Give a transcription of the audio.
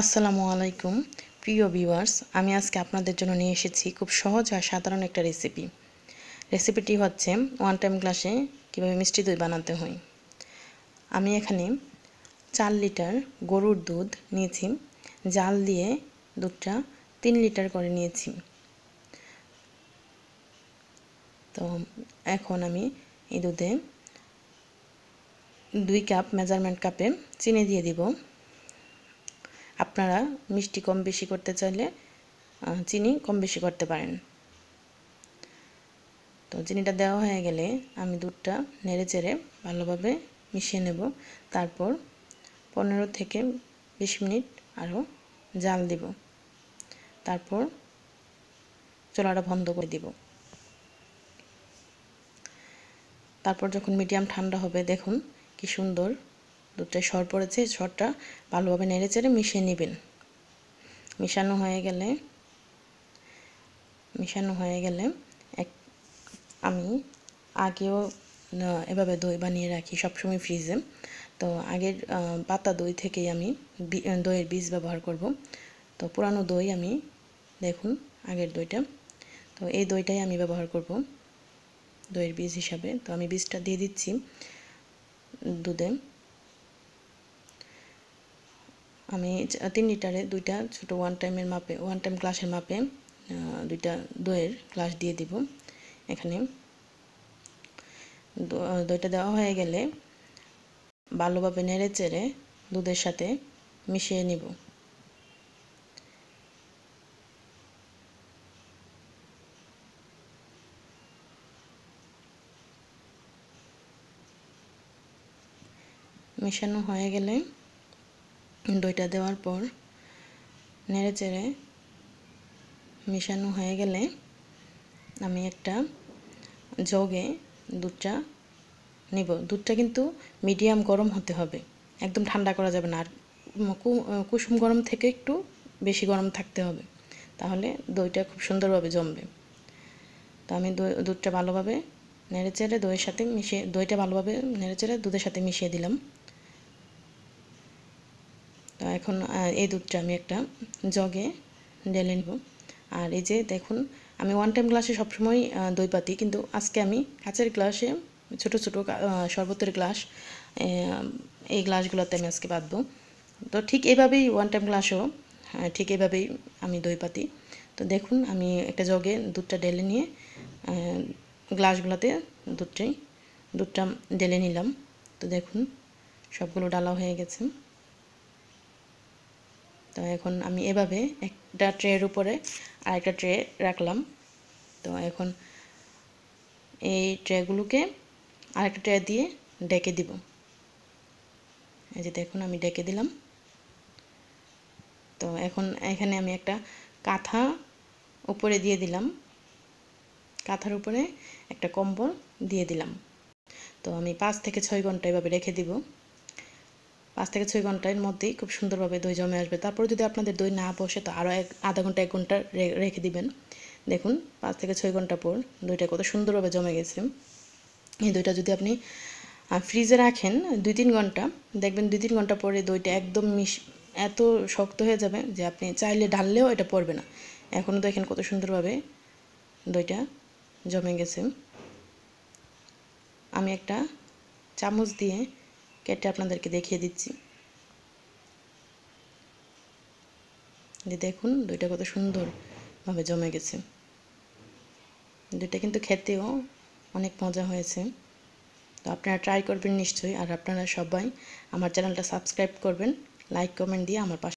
আসসালামু আলাইকুম প্রিয় ভিউয়ার্স আমি আজকে আপনাদের জন্য নিয়ে এসেছি খুব সহজ আর সাধারণ একটা রেসিপি রেসিপিটি হচ্ছে ওয়ান টাইম গ্লাসে কীভাবে মিষ্টি দই বানাতে হয় আমি এখানে চার লিটার গরুর দুধ নিয়েছি জাল দিয়ে দুধটা তিন লিটার করে নিয়েছি তো এখন আমি এই দুধে দুই কাপ মেজারমেন্ট কাপে চিনি দিয়ে দিব আপনারা মিষ্টি কম বেশি করতে চাইলে চিনি কম বেশি করতে পারেন তো চিনিটা দেওয়া হয়ে গেলে আমি দুধটা নেড়ে চেড়ে ভালোভাবে মিশিয়ে নেব তারপর পনেরো থেকে বিশ মিনিট আরও জাল দিব তারপর চোলাটা বন্ধ করে দিব তারপর যখন মিডিয়াম ঠান্ডা হবে দেখুন কি সুন্দর দুধটায় সর পড়েছে সরটা ভালোভাবে নেড়ে চেড়ে মিশিয়ে নেবেন মিশানো হয়ে গেলে মিশানো হয়ে গেলে এক আমি আগেও এভাবে দই বানিয়ে রাখি সবসময় ফ্রিজে তো আগের পাতা দই থেকেই আমি দইয়ের বীজ ব্যবহার করব তো পুরানো দই আমি দেখুন আগের দইটা তো এই দইটাই আমি ব্যবহার করব দইয়ের বীজ হিসাবে তো আমি বীজটা দিয়ে দিচ্ছি দুধে আমি তিন লিটারে দুইটা ছোট ওয়ান টাইমের মাপে ওয়ান টাইম ক্লাসের মাপে দুইটা দইয়ের গ্লাস দিয়ে দিব এখানে দইটা দেওয়া হয়ে গেলে ভালোভাবে নেড়ে চেড়ে দুধের সাথে মিশিয়ে নিব মেশানো হয়ে গেলে দইটা দেওয়ার পর নেড়ে চেড়ে মিশানো হয়ে গেলে আমি একটা জগে দুধটা নিব দুধটা কিন্তু মিডিয়াম গরম হতে হবে একদম ঠান্ডা করা যাবে না আর কুসুম গরম থেকে একটু বেশি গরম থাকতে হবে তাহলে দইটা খুব সুন্দরভাবে জমবে তো আমি দুধটা ভালোভাবে নেড়েচেড়ে দইয়ের সাথে মিশিয়ে দইটা ভালোভাবে নেড়েচেড়ে দুধের সাথে মিশিয়ে দিলাম তো এখন এই দুধটা আমি একটা জগে ঢেলে নেব আর এই যে দেখুন আমি ওয়ান টাইম গ্লাসে সবসময় দই পাতি কিন্তু আজকে আমি কাঁচের গ্লাসে ছোট ছোট শরবতের গ্লাস এই গ্লাসগুলোতে আমি আজকে বাঁধবো তো ঠিক এইভাবেই ওয়ান টাইম গ্লাসও ঠিক এভাবেই আমি দই পাতি তো দেখুন আমি একটা জগে দুধটা ঢেলে নিয়ে গ্লাসগুলোতে দুধটাই দুধটা ঢেলে নিলাম তো দেখুন সবগুলো ডালা হয়ে গেছে তো এখন আমি এভাবে একটা ট্রের উপরে আরেকটা ট্রে রাখলাম তো এখন এই ট্রেগুলোকে আরেকটা ট্রে দিয়ে ডেকে দিব এই যে দেখুন আমি ডেকে দিলাম তো এখন এখানে আমি একটা কাঁথা উপরে দিয়ে দিলাম কাঁথার উপরে একটা কম্বল দিয়ে দিলাম তো আমি পাঁচ থেকে ছয় ঘন্টা এভাবে রেখে দিব পাঁচ থেকে ছয় ঘন্টার মধ্যেই খুব সুন্দরভাবে দই জমে আসবে তারপরে যদি আপনাদের দই না বসে তো আরও এক আধা ঘন্টা এক ঘন্টা রেখে দিবেন দেখুন পাঁচ থেকে ছয় ঘন্টা পর দইটা কত সুন্দরভাবে জমে গেছে এই দইটা যদি আপনি ফ্রিজে রাখেন দুই তিন ঘন্টা দেখবেন দুই তিন ঘন্টা পরে দইটা একদম মিশ এত শক্ত হয়ে যাবে যে আপনি চাইলে ডাললেও এটা পড়বে না এখনও দেখেন কত সুন্দরভাবে দইটা জমে গেছে আমি একটা চামচ দিয়ে কেটে আপনাদেরকে দেখিয়ে দিচ্ছি যে দেখুন দুইটা কত সুন্দরভাবে জমে গেছে দুইটা কিন্তু খেতেও অনেক মজা হয়েছে তো আপনারা ট্রাই করবেন নিশ্চয়ই আর আপনারা সবাই আমার চ্যানেলটা সাবস্ক্রাইব করবেন লাইক কমেন্ট দিয়ে আমার পাশে